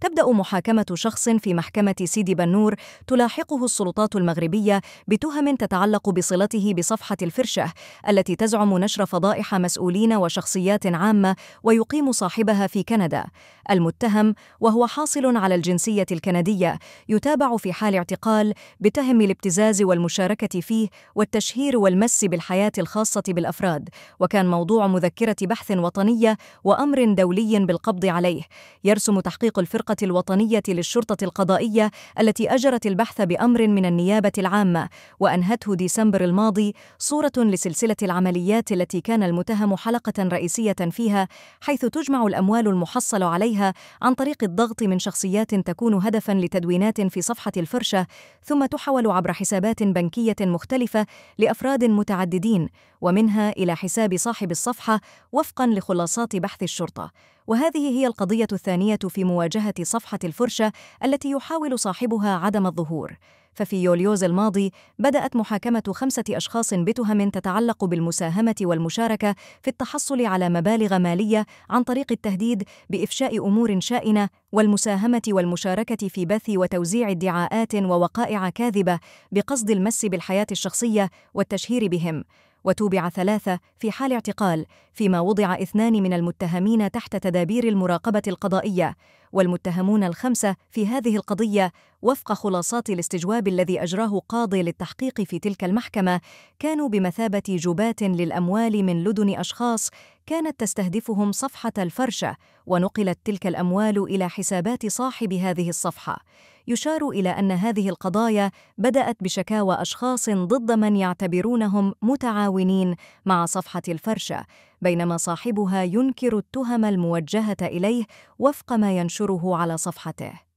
تبدأ محاكمة شخص في محكمة سيدي بنور تلاحقه السلطات المغربية بتهم تتعلق بصلته بصفحة الفرشة التي تزعم نشر فضائح مسؤولين وشخصيات عامة ويقيم صاحبها في كندا. المتهم وهو حاصل على الجنسية الكندية يتابع في حال اعتقال بتهم الابتزاز والمشاركة فيه والتشهير والمس بالحياة الخاصة بالأفراد وكان موضوع مذكرة بحث وطنية وأمر دولي بالقبض عليه يرسم تحقيق الفرقة الشقة الوطنية للشرطة القضائية التي أجرت البحث بأمر من النيابة العامة وأنهته ديسمبر الماضي صورة لسلسلة العمليات التي كان المتهم حلقة رئيسية فيها حيث تجمع الأموال المحصل عليها عن طريق الضغط من شخصيات تكون هدفا لتدوينات في صفحة الفرشة ثم تحول عبر حسابات بنكية مختلفة لأفراد متعددين ومنها إلى حساب صاحب الصفحة وفقا لخلاصات بحث الشرطة وهذه هي القضية الثانية في مواجهة صفحة الفرشة التي يحاول صاحبها عدم الظهور ففي يوليوز الماضي بدأت محاكمة خمسة أشخاص بتهم تتعلق بالمساهمة والمشاركة في التحصل على مبالغ مالية عن طريق التهديد بإفشاء أمور شائنة والمساهمة والمشاركة في بث وتوزيع ادعاءات ووقائع كاذبة بقصد المس بالحياة الشخصية والتشهير بهم وتوبع ثلاثة في حال اعتقال فيما وضع اثنان من المتهمين تحت تدابير المراقبة القضائية والمتهمون الخمسة في هذه القضية وفق خلاصات الاستجواب الذي أجراه قاضي للتحقيق في تلك المحكمة كانوا بمثابة جبات للأموال من لدن أشخاص كانت تستهدفهم صفحة الفرشة ونقلت تلك الأموال إلى حسابات صاحب هذه الصفحة يشار إلى أن هذه القضايا بدأت بشكاوى أشخاص ضد من يعتبرونهم متعاونين مع صفحة الفرشة بينما صاحبها ينكر التهم الموجهة إليه وفق ما ينشره على صفحته